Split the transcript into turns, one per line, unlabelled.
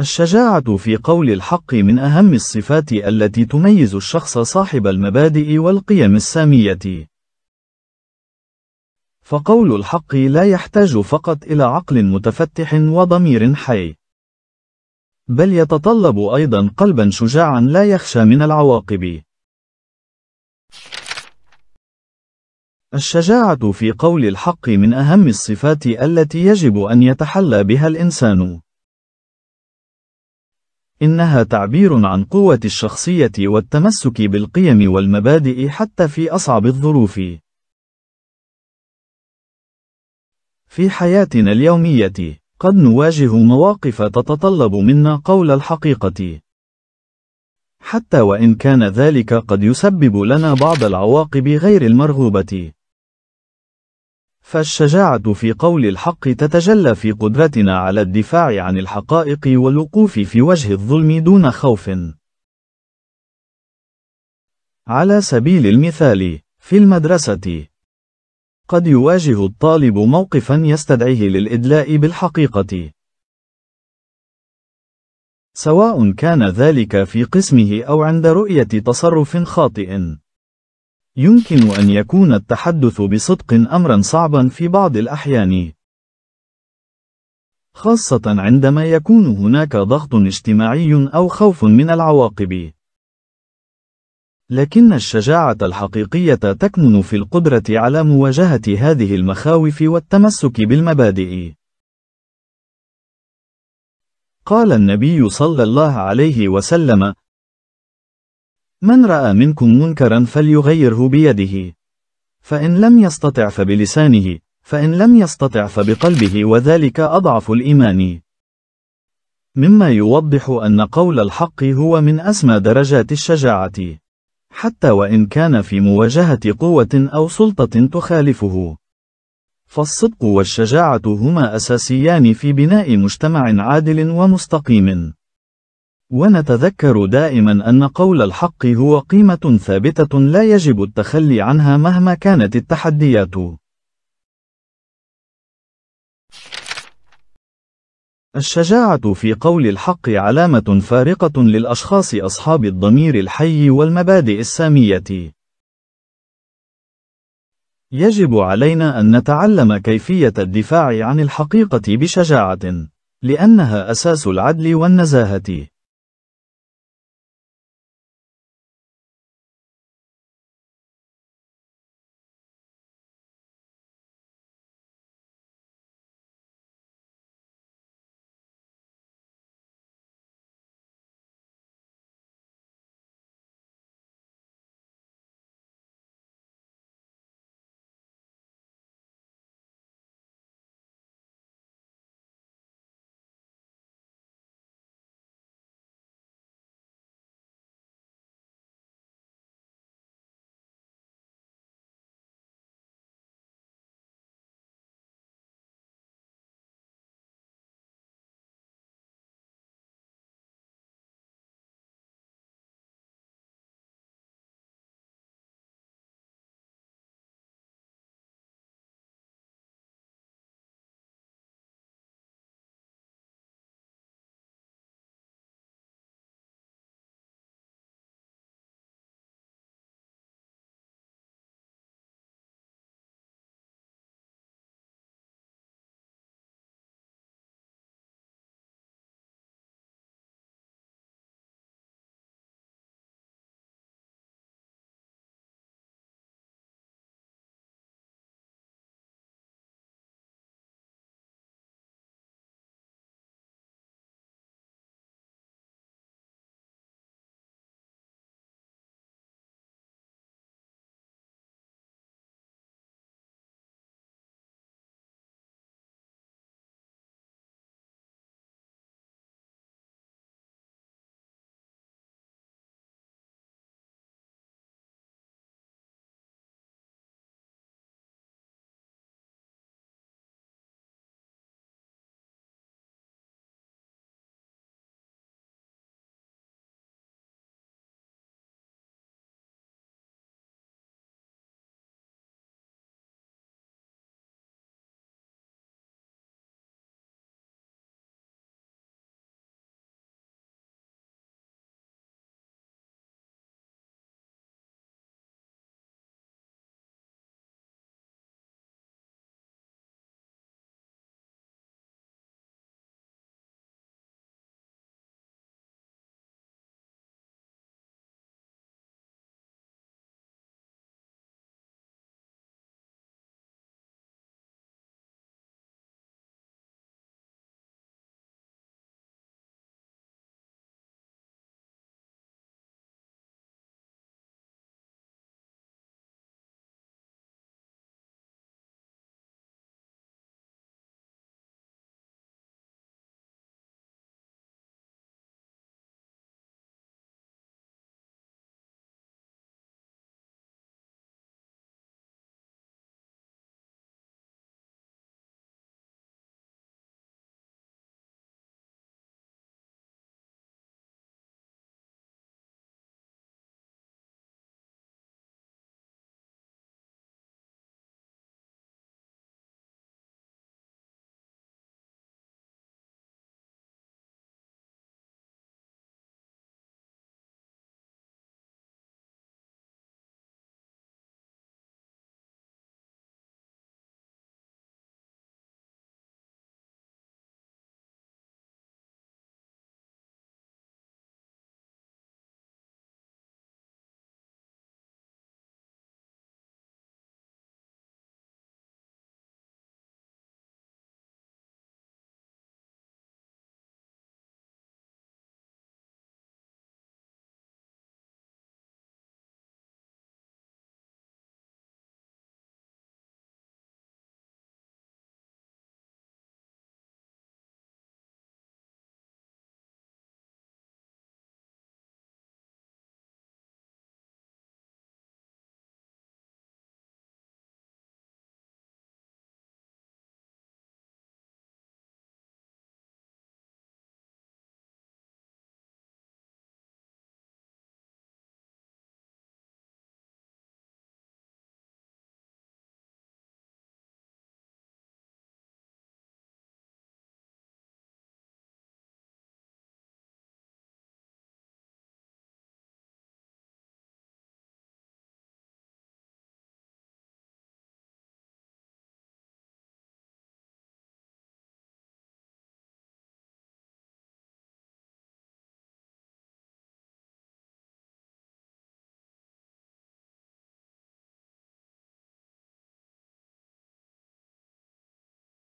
الشجاعة في قول الحق من أهم الصفات التي تميز الشخص صاحب المبادئ والقيم السامية. فقول الحق لا يحتاج فقط إلى عقل متفتح وضمير حي. بل يتطلب أيضا قلبا شجاعا لا يخشى من العواقب. الشجاعة في قول الحق من أهم الصفات التي يجب أن يتحلى بها الإنسان. إنها تعبير عن قوة الشخصية والتمسك بالقيم والمبادئ حتى في أصعب الظروف. في حياتنا اليومية، قد نواجه مواقف تتطلب منا قول الحقيقة. حتى وإن كان ذلك قد يسبب لنا بعض العواقب غير المرغوبة. فالشجاعة في قول الحق تتجلى في قدرتنا على الدفاع عن الحقائق والوقوف في وجه الظلم دون خوف. على سبيل المثال، في المدرسة، قد يواجه الطالب موقفا يستدعيه للإدلاء بالحقيقة. سواء كان ذلك في قسمه أو عند رؤية تصرف خاطئ. يمكن أن يكون التحدث بصدق أمرا صعبا في بعض الأحيان. خاصة عندما يكون هناك ضغط اجتماعي أو خوف من العواقب. لكن الشجاعة الحقيقية تكمن في القدرة على مواجهة هذه المخاوف والتمسك بالمبادئ. قال النبي صلى الله عليه وسلم: من رأى منكم منكرا فليغيره بيده فإن لم يستطع فبلسانه فإن لم يستطع فبقلبه وذلك أضعف الإيمان مما يوضح أن قول الحق هو من أسمى درجات الشجاعة حتى وإن كان في مواجهة قوة أو سلطة تخالفه فالصدق والشجاعة هما أساسيان في بناء مجتمع عادل ومستقيم ونتذكر دائما أن قول الحق هو قيمة ثابتة لا يجب التخلي عنها مهما كانت التحديات. الشجاعة في قول الحق علامة فارقة للأشخاص أصحاب الضمير الحي والمبادئ السامية. يجب علينا أن نتعلم كيفية الدفاع عن الحقيقة بشجاعة، لأنها أساس العدل والنزاهة.